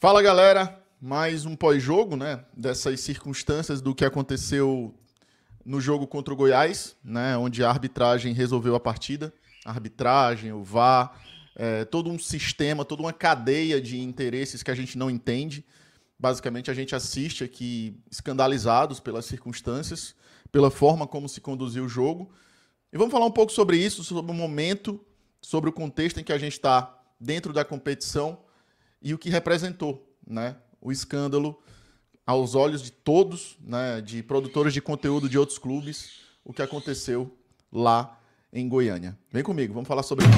Fala galera, mais um pós-jogo, né? Dessas circunstâncias do que aconteceu no jogo contra o Goiás, né? Onde a arbitragem resolveu a partida. A arbitragem, o VAR, é, todo um sistema, toda uma cadeia de interesses que a gente não entende. Basicamente, a gente assiste aqui escandalizados pelas circunstâncias, pela forma como se conduziu o jogo. E vamos falar um pouco sobre isso, sobre o momento, sobre o contexto em que a gente está dentro da competição e o que representou, né? O escândalo aos olhos de todos, né, de produtores de conteúdo de outros clubes, o que aconteceu lá em Goiânia. Vem comigo, vamos falar sobre isso.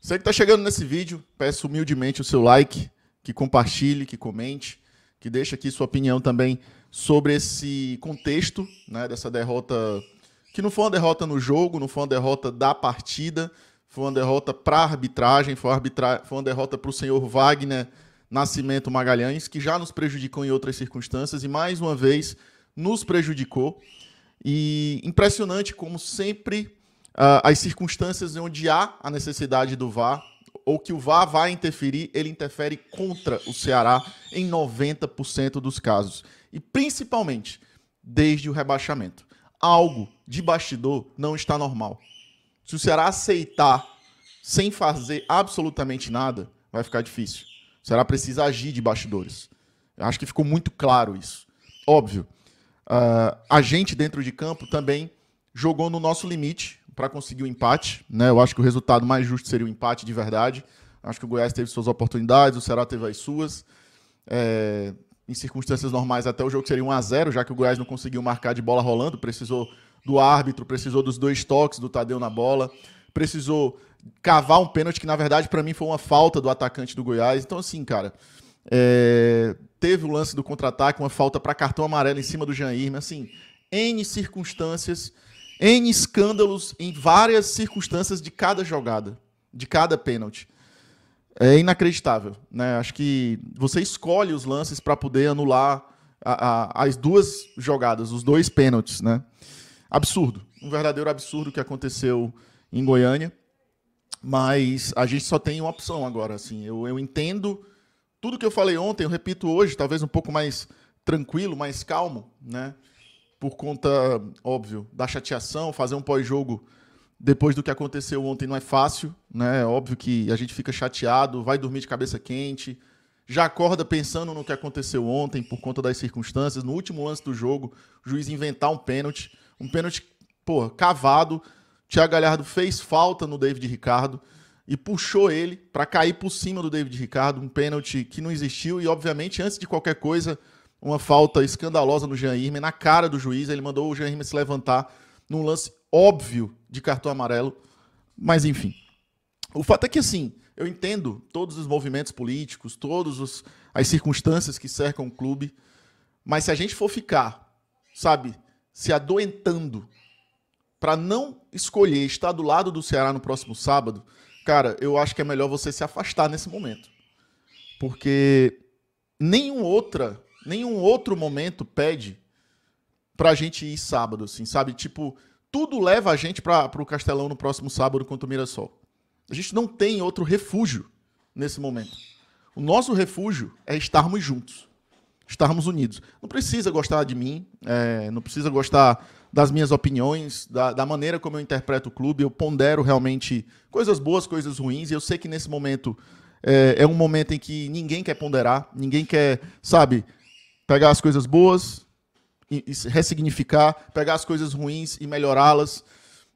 Você que está chegando nesse vídeo, peço humildemente o seu like, que compartilhe, que comente, que deixe aqui sua opinião também sobre esse contexto né, dessa derrota, que não foi uma derrota no jogo, não foi uma derrota da partida, foi uma derrota para a arbitragem, foi, arbitra... foi uma derrota para o senhor Wagner Nascimento Magalhães, que já nos prejudicou em outras circunstâncias e mais uma vez nos prejudicou. E impressionante como sempre uh, as circunstâncias onde há a necessidade do VAR ou que o VAR vai interferir, ele interfere contra o Ceará em 90% dos casos. E principalmente desde o rebaixamento. Algo de bastidor não está normal. Se o Ceará aceitar sem fazer absolutamente nada, vai ficar difícil. Será preciso agir de bastidores. Eu acho que ficou muito claro isso. Óbvio, uh, a gente dentro de campo também jogou no nosso limite para conseguir o um empate. Né? Eu acho que o resultado mais justo seria o um empate de verdade. Acho que o Goiás teve suas oportunidades, o Ceará teve as suas. É, em circunstâncias normais, até o jogo seria 1 a 0 já que o Goiás não conseguiu marcar de bola rolando, precisou do árbitro, precisou dos dois toques do Tadeu na bola, precisou cavar um pênalti que, na verdade, para mim foi uma falta do atacante do Goiás. Então, assim, cara, é... teve o lance do contra-ataque, uma falta para cartão amarelo em cima do Jair, assim, N circunstâncias, N escândalos em várias circunstâncias de cada jogada, de cada pênalti. É inacreditável, né? Acho que você escolhe os lances para poder anular a, a, as duas jogadas, os dois pênaltis, né? Absurdo, um verdadeiro absurdo que aconteceu em Goiânia. Mas a gente só tem uma opção agora. Assim, eu, eu entendo tudo que eu falei ontem, eu repito hoje, talvez um pouco mais tranquilo, mais calmo, né? Por conta, óbvio, da chateação, fazer um pós-jogo depois do que aconteceu ontem não é fácil, né? É óbvio que a gente fica chateado, vai dormir de cabeça quente, já acorda pensando no que aconteceu ontem por conta das circunstâncias. No último lance do jogo, o juiz inventar um pênalti, um pênalti, pô, cavado, Thiago Galhardo fez falta no David Ricardo e puxou ele para cair por cima do David Ricardo, um pênalti que não existiu e, obviamente, antes de qualquer coisa, uma falta escandalosa no Jean Irme, na cara do juiz, ele mandou o Jean Irme se levantar num lance óbvio de cartão amarelo, mas enfim. O fato é que, assim, eu entendo todos os movimentos políticos, todas as circunstâncias que cercam o clube, mas se a gente for ficar, sabe, se adoentando para não escolher estar do lado do Ceará no próximo sábado, cara, eu acho que é melhor você se afastar nesse momento. Porque nenhum outra, nenhum outro momento pede pra gente ir sábado, assim, sabe? Tipo, tudo leva a gente para o Castelão no próximo sábado contra o Mirassol. A gente não tem outro refúgio nesse momento. O nosso refúgio é estarmos juntos, estarmos unidos. Não precisa gostar de mim, é, não precisa gostar das minhas opiniões, da, da, maneira como eu interpreto o clube. Eu pondero realmente coisas boas, coisas ruins. E eu sei que nesse momento é, é um momento em que ninguém quer ponderar, ninguém quer, sabe, pegar as coisas boas e, e ressignificar, pegar as coisas ruins e melhorá-las.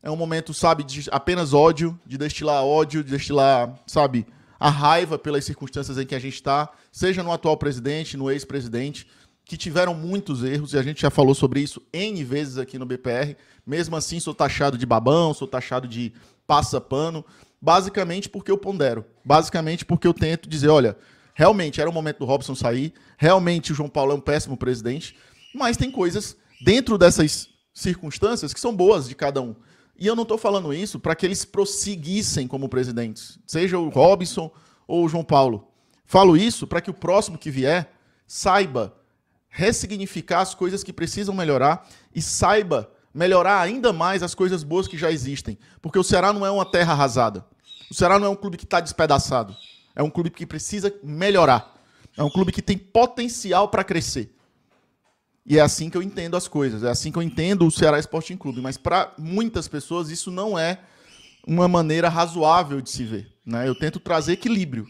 É um momento, sabe, de apenas ódio, de destilar ódio, de destilar, sabe, a raiva pelas circunstâncias em que a gente está, seja no atual presidente, no ex-presidente que tiveram muitos erros, e a gente já falou sobre isso N vezes aqui no BPR. Mesmo assim, sou taxado de babão, sou taxado de passa-pano, basicamente porque eu pondero, basicamente porque eu tento dizer: olha, realmente era o momento do Robson sair, realmente o João Paulo é um péssimo presidente, mas tem coisas dentro dessas circunstâncias que são boas de cada um. E eu não estou falando isso para que eles prosseguissem como presidentes, seja o Robson ou o João Paulo. Falo isso para que o próximo que vier saiba ressignificar as coisas que precisam melhorar e saiba melhorar ainda mais as coisas boas que já existem. Porque o Ceará não é uma terra arrasada. O Ceará não é um clube que está despedaçado. É um clube que precisa melhorar. É um clube que tem potencial para crescer. E é assim que eu entendo as coisas. É assim que eu entendo o Ceará Sporting Clube. Mas para muitas pessoas isso não é uma maneira razoável de se ver. Né? Eu tento trazer equilíbrio.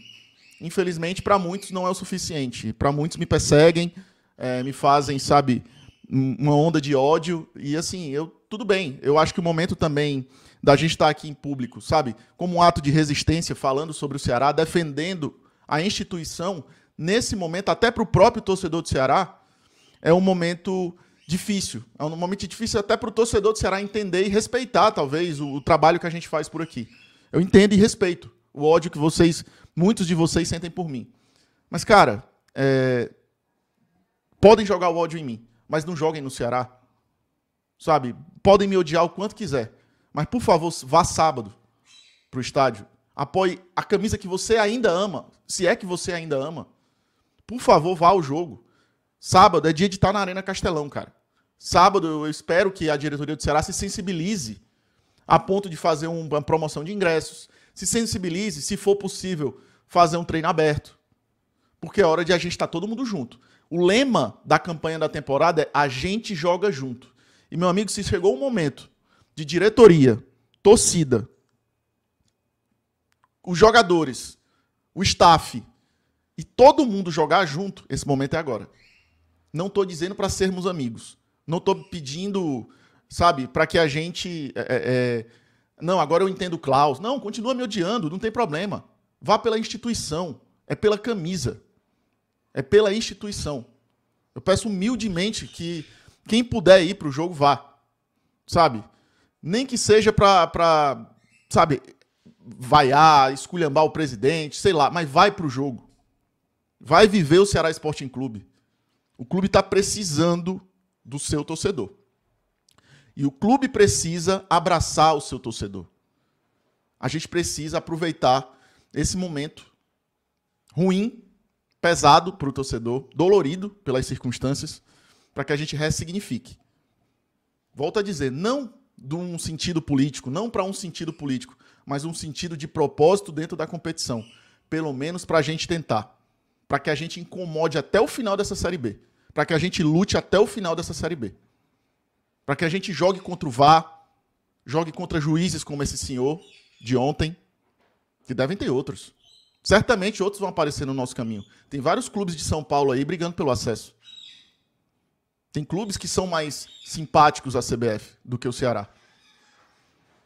Infelizmente, para muitos não é o suficiente. Para muitos me perseguem, é, me fazem, sabe, uma onda de ódio. E assim, eu tudo bem. Eu acho que o momento também da gente estar tá aqui em público, sabe, como um ato de resistência, falando sobre o Ceará, defendendo a instituição, nesse momento, até para o próprio torcedor do Ceará, é um momento difícil. É um momento difícil até para o torcedor do Ceará entender e respeitar, talvez, o, o, trabalho que a gente faz por aqui. Eu entendo e respeito o ódio que vocês, muitos de vocês, sentem por mim. Mas, cara, é, Podem jogar o ódio em mim, mas não joguem no Ceará. Sabe? Podem me odiar o quanto quiser, mas por favor, vá sábado pro estádio. Apoie a camisa que você ainda ama, se é que você ainda ama. Por favor, vá ao jogo. Sábado é dia de estar na Arena Castelão, cara. Sábado eu espero que a diretoria do Ceará se sensibilize a ponto de fazer uma promoção de ingressos. Se sensibilize, se for possível, fazer um treino aberto. Porque é hora de a gente estar todo mundo junto. O lema da campanha da temporada é a gente joga junto. E, meu amigo, se chegou um momento de diretoria, torcida, os jogadores, o staff e todo mundo jogar junto, esse momento é agora. Não estou dizendo para sermos amigos. Não estou pedindo, sabe, para que a gente. É, é, é, não, agora eu entendo o Klaus. Não, continua me odiando, não tem problema. Vá pela instituição, é pela camisa. É pela instituição. Eu peço humildemente que quem puder ir para o jogo vá. Sabe? Nem que seja para, sabe, vaiar, esculhambar o presidente, sei lá, mas vai para o jogo. Vai viver o Ceará Sporting Clube. O clube está precisando do seu torcedor. E o clube precisa abraçar o seu torcedor. A gente precisa aproveitar esse momento ruim pesado para o torcedor, dolorido pelas circunstâncias, para que a gente ressignifique. Volto a dizer, não de um sentido político, não para um sentido político, mas um sentido de propósito dentro da competição. Pelo menos para a gente tentar. Para que a gente incomode até o final dessa Série B. Para que a gente lute até o final dessa Série B. Para que a gente jogue contra o VAR, jogue contra juízes como esse senhor de ontem, que devem ter outros. Certamente outros vão aparecer no nosso caminho. Tem vários clubes de São Paulo aí brigando pelo acesso. Tem clubes que são mais simpáticos à CBF do que o Ceará.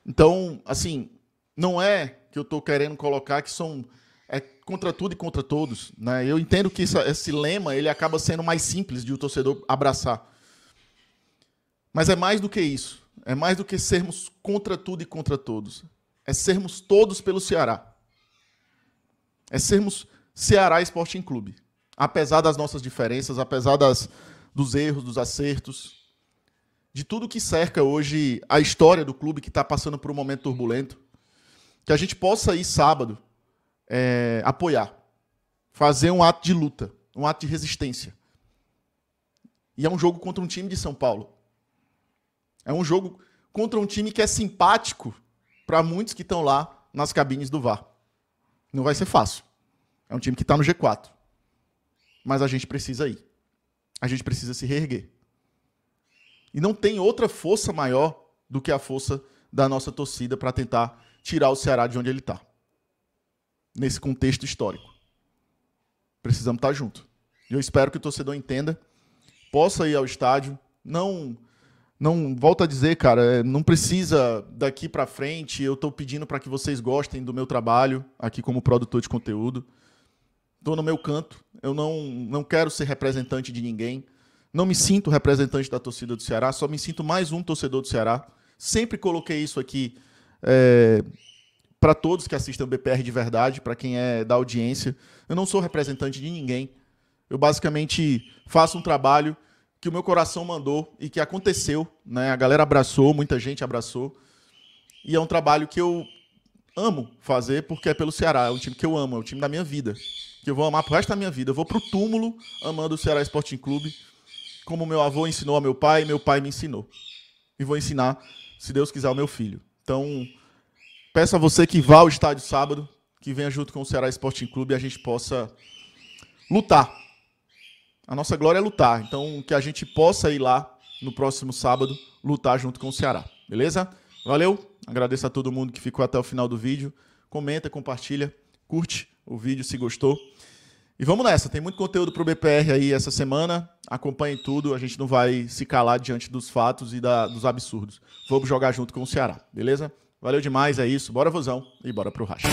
Então, assim, não é que eu estou querendo colocar que são é contra tudo e contra todos, né? Eu entendo que esse, esse lema ele acaba sendo mais simples de o torcedor abraçar, mas é mais do que isso. É mais do que sermos contra tudo e contra todos. É sermos todos pelo Ceará. É sermos Ceará Sporting Clube. Apesar das nossas diferenças, apesar das, dos erros, dos acertos, de tudo que cerca hoje a história do clube que está passando por um momento turbulento, que a gente possa ir sábado é, apoiar, fazer um ato de luta, um ato de resistência. E é um jogo contra um time de São Paulo. É um jogo contra um time que é simpático para muitos que estão lá nas cabines do VAR. Não vai ser fácil. É um time que está no G4. Mas a gente precisa ir. A gente precisa se reerguer. E não tem outra força maior do que a força da nossa torcida para tentar tirar o Ceará de onde ele está. Nesse contexto histórico. Precisamos estar tá junto. Eu espero que o torcedor entenda, possa ir ao estádio, não não volta a dizer, cara, é, não precisa daqui para frente. Eu estou pedindo para que vocês gostem do meu trabalho aqui como produtor de conteúdo. Estou no meu canto. Eu não não quero ser representante de ninguém. Não me sinto representante da torcida do Ceará. Só me sinto mais um torcedor do Ceará. Sempre coloquei isso aqui é, para todos que assistem o BPR de verdade, para quem é da audiência. Eu não sou representante de ninguém. Eu basicamente faço um trabalho que o meu coração mandou e que aconteceu, né? A galera abraçou, muita gente abraçou. E é um trabalho que eu amo fazer porque é pelo Ceará, é um time que eu amo, é o time da minha vida, que eu vou amar pro resto da minha vida. Eu vou pro túmulo amando o Ceará Sporting Clube, como meu avô ensinou ao meu pai, meu pai me ensinou. E vou ensinar, se Deus quiser, ao meu filho. Então, peço a você que vá ao estádio sábado, que venha junto com o Ceará Sporting Clube e a gente possa lutar a nossa glória é lutar. Então, que a gente possa ir lá no próximo sábado lutar junto com o Ceará. Beleza? Valeu. Agradeço a todo mundo que ficou até o final do vídeo. Comenta, compartilha, curte o vídeo se gostou. E vamos nessa. Tem muito conteúdo para o BPR aí essa semana. Acompanhe tudo. A gente não vai se calar diante dos fatos e da, dos absurdos. Vamos jogar junto com o Ceará. Beleza? Valeu demais. É isso. Bora, Vozão. E bora pro Racha.